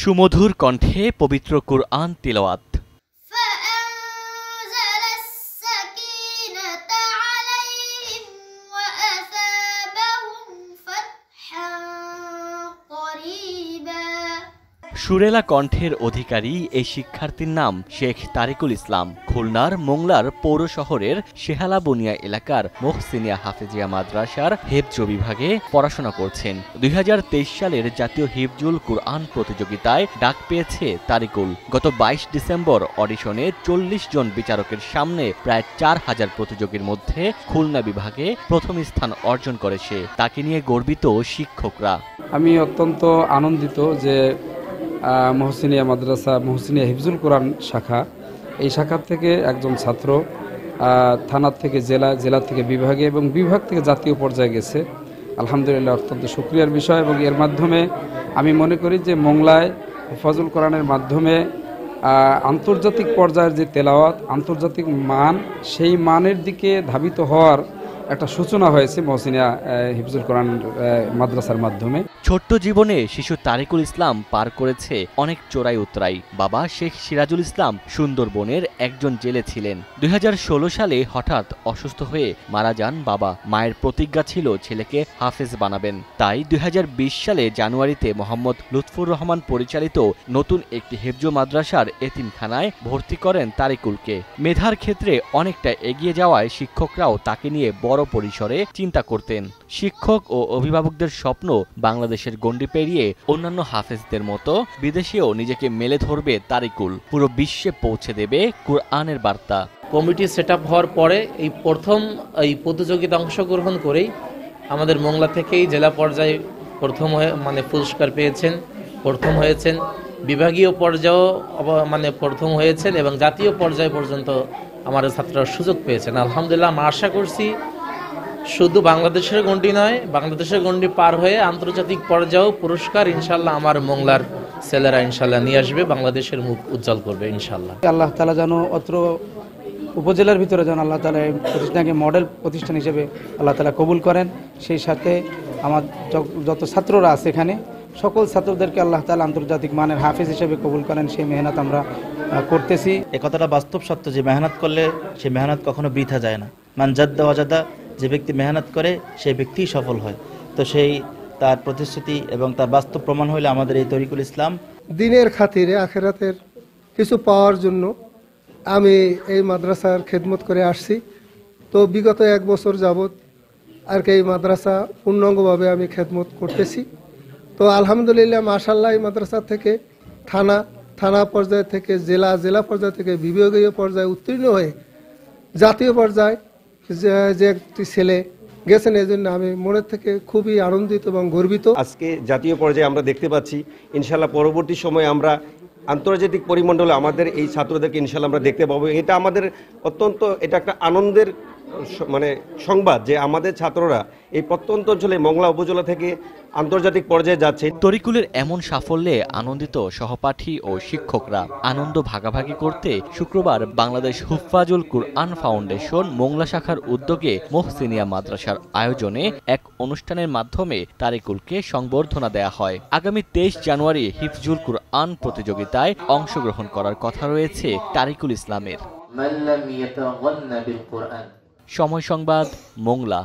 সুমধুর কণ্ঠে পবিত্র কুরআন তিলওয়াত সুরেলা কণ্ঠের অধিকারী এই শিক্ষার্থীর নাম শেখ তারিকুল ইসলাম খুলনার মোংলার পৌর শহরের শেহালাবুনিয়া এলাকার মোহসিনিয়া হাফেজিয়া মাদ্রাসার হেফজ বিভাগে পড়াশোনা করছেন দুই সালের জাতীয় হিফজুল কুরআন প্রতিযোগিতায় ডাক পেয়েছে তারিকুল গত বাইশ ডিসেম্বর অডিশনে চল্লিশ জন বিচারকের সামনে প্রায় চার হাজার প্রতিযোগীর মধ্যে খুলনা বিভাগে প্রথম স্থান অর্জন করেছে তাকে নিয়ে গর্বিত শিক্ষকরা আমি অত্যন্ত আনন্দিত যে মহসিনিয়া মাদ্রাসা মহসিনিয়া হিফজুল কোরআন শাখা এই শাখার থেকে একজন ছাত্র থানার থেকে জেলা জেলা থেকে বিভাগে এবং বিভাগ থেকে জাতীয় পর্যায়ে গেছে আলহামদুলিল্লাহ অত্যন্ত সুক্রিয়ার বিষয় এবং এর মাধ্যমে আমি মনে করি যে মোংলায় ফজল কোরআনের মাধ্যমে আন্তর্জাতিক পর্যায়ের যে তেলাওয়াত আন্তর্জাতিক মান সেই মানের দিকে ধাবিত হওয়ার একটা সূচনা হয়েছে মহসিনিয়া হিফজুল কোরআন মাদ্রাসার মাধ্যমে ছোট্ট জীবনে শিশু তারিকুল ইসলাম পার করেছে অনেক চোরাই উতরাই বাবা শেখ সিরাজুল ইসলাম সুন্দরবনের একজন জেলে ছিলেন দুই সালে হঠাৎ অসুস্থ হয়ে মারা যান বাবা মায়ের প্রতিজ্ঞা ছিল ছেলেকে হাফেজ বানাবেন তাই দুই সালে জানুয়ারিতে মোহাম্মদ লুৎফুর রহমান পরিচালিত নতুন একটি হেফজ মাদ্রাসার এতিমখানায় ভর্তি করেন তারিকুলকে মেধার ক্ষেত্রে অনেকটা এগিয়ে যাওয়ায় শিক্ষকরাও তাকে নিয়ে বড় পরিসরে চিন্তা করতেন শিক্ষক ও অভিভাবকদের স্বপ্ন বাংলা বাংলাদেশের গণ্ডি পেরিয়ে অন্যান্য হাফেজদের মতো বিদেশেও নিজেকে মেলে ধরবে তারিকুল পুরো বিশ্বে পৌঁছে দেবে কোরআনের বার্তা কমিটি সেট আপ হওয়ার পরে এই প্রথম এই প্রতিযোগিতা অংশগ্রহণ করেই আমাদের মোংলা থেকেই জেলা পর্যায়ে প্রথম হয়ে মানে পুরস্কার পেয়েছেন প্রথম হয়েছেন বিভাগীয় পর্যায়েও মানে প্রথম হয়েছেন এবং জাতীয় পর্যায় পর্যন্ত আমার ছাত্ররা সুযোগ পেয়েছেন আলহামদুলিল্লাহ আমরা আশা করছি শুধু বাংলাদেশের গণ্ডি নয় বাংলাদেশের গণ্ডি পার হয়ে আন্তর্জাতিক পর্যায়েও পুরস্কার ইনশাল্লাহ আমার মোংলার ছেলেরা ইনশাল্লাহ নিয়ে আসবে বাংলাদেশের মুখ উজ্জ্বল করবে ইনশাল্লাহ আল্লাহ তালা যেন অত্র উপজেলার ভিতরে যেন আল্লাহ তালা এই প্রতিষ্ঠানকে মডেল প্রতিষ্ঠান হিসেবে আল্লাহ তালা কবুল করেন সেই সাথে আমার যত ছাত্ররা আছে এখানে সকল ছাত্রদেরকে আল্লাহ তালা আন্তর্জাতিক মানের হাফিজ হিসেবে কবুল করেন সেই মেহনত আমরা করতেছি এ কথাটা বাস্তব সত্য যে মেহনত করলে সেই মেহনত কখনো বৃথা যায় না মান অজাদা যে ব্যক্তি মেহনত করে সেই ব্যক্তি সফল হয় তো সেই তার প্রতিশ্রুতি এবং তার বাস্তব প্রমাণ হইলে আমাদের এই তরিকুল ইসলাম দিনের খাতিরে আখেরাতের কিছু পাওয়ার জন্য আমি এই মাদ্রাসার খেদমত করে আসছি তো বিগত এক বছর যাবৎ আর কি এই মাদ্রাসা পূর্ণাঙ্গভাবে আমি খেদমত করতেছি তো আলহামদুলিল্লাহ মাশাল্লাহ এই মাদ্রাসা থেকে থানা থানা পর্যায় থেকে জেলা জেলা পর্যায় থেকে বিভাগীয় পর্যায়ে উত্তীর্ণ হয়ে জাতীয় পর্যায়ে যে একটি ছেলে গেছেন এই জন্য আমি মনের থেকে খুবই আনন্দিত এবং গর্বিত আজকে জাতীয় পর্যায়ে আমরা দেখতে পাচ্ছি ইনশাল্লাহ পরবর্তী সময়ে আমরা আন্তর্জাতিক পরিমণ্ডলে আমাদের এই ছাত্রদেরকে ইনশাল্লাহ আমরা দেখতে পাবো এটা আমাদের অত্যন্ত এটা একটা আনন্দের মানে সংবাদ যে আমাদের ছাত্ররা এই প্রত্যন্ত অঞ্চলে মংলা উপজেলা থেকে আন্তর্জাতিক পর্যায়ে যাচ্ছে তরিকুলের এমন সাফল্যে আনন্দিত সহপাঠী ও শিক্ষকরা আনন্দ ভাগাভাগি করতে শুক্রবার বাংলাদেশ হুফাজুল কুরআন ফাউন্ডেশন মোংলা শাখার উদ্যোগে মোহসিনিয়া মাদ্রাসার আয়োজনে এক অনুষ্ঠানের মাধ্যমে তারিকুলকে সংবর্ধনা দেয়া হয় আগামী তেইশ জানুয়ারি হিফজুল কুরআন প্রতিযোগিতায় অংশগ্রহণ করার কথা রয়েছে তারিকুল ইসলামের সময় সংবাদ মোংলা